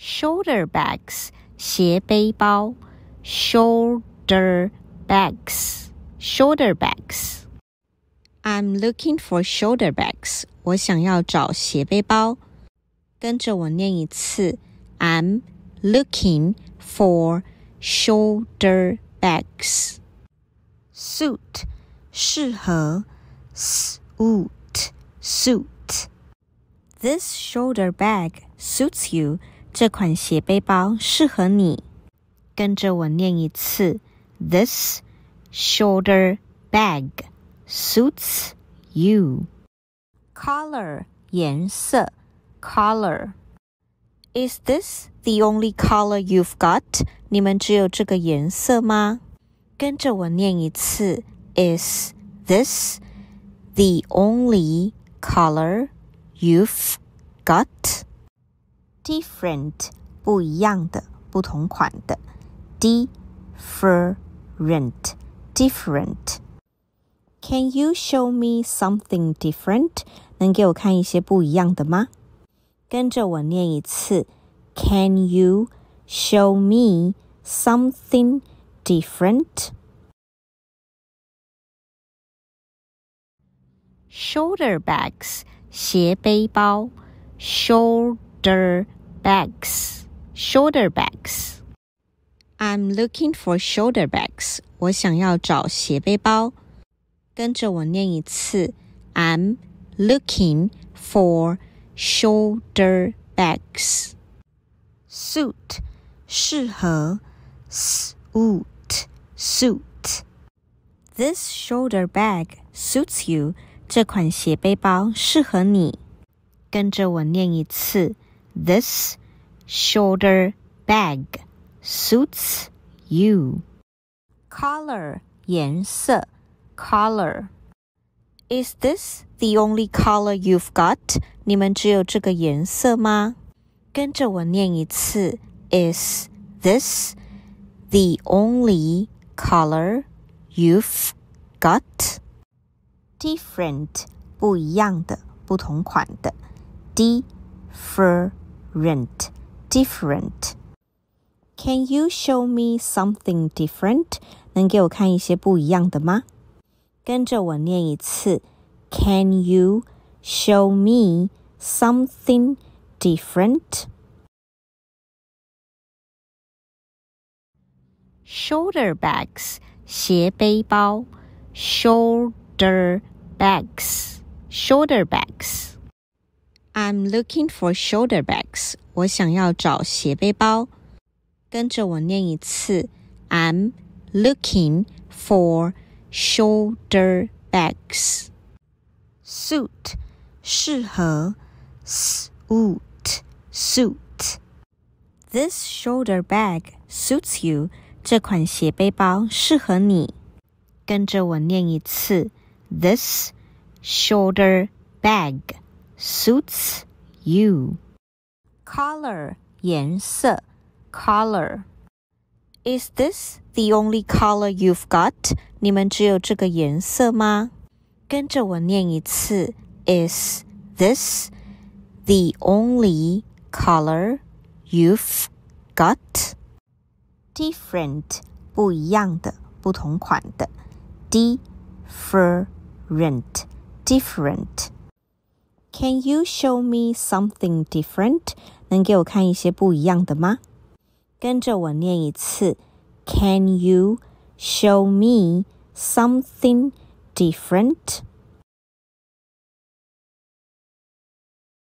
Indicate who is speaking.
Speaker 1: shoulder bags shoulder bags shoulder i am looking for shoulder bags。我想要找斜背包。跟着我念一次：I'm looking for shoulder bags. bags。Suit suit. This shoulder bag suits you。这款斜背包适合你。跟着我念一次：This shoulder bag suits you.
Speaker 2: Color
Speaker 1: 颜色，color。
Speaker 2: Is this
Speaker 1: the only color you've got？你们只有这个颜色吗？跟着我念一次：Is this the only color you've got？different different. different。Can you show me something different？能给我看一些不一样的吗？跟着我念一次：Can you show me something different？shoulder bags Shoulder bags, shoulder bags. I'm looking for shoulder bags. 我想要找斜背包。跟着我念一次：I'm looking for shoulder bags. Suit 适合 suit suit. This shoulder bag suits you. 这款斜背包适合你。跟着我念一次。this shoulder bag suits you.
Speaker 2: Color
Speaker 1: 颜色 color. Is this the only color you've got? Is this the only color you've got? Different 不一样的，不同款的。Different rent, different. Can you show me something different？能给我看一些不一样的吗？跟着我念一次：Can you show me something different? Shoulder bags，斜背包。Shoulder shoulder bags。I'm looking for shoulder bags. 我想要找斜背包。跟着我念一次：I'm looking for shoulder bags. Suit 适合 suit suit. This shoulder bag suits you. 这款斜背包适合你。跟着我念一次：This shoulder bag suits you.
Speaker 2: Color
Speaker 1: 颜色 color. Is this the only color you've got? 你们只有这个颜色吗？跟着我念一次：Is this the only color you've got? Different 不一样的，不同款的。Different different. Can you show me something different？能给我看一些不一样的吗？跟着我念一次：Can you show me
Speaker 2: something different？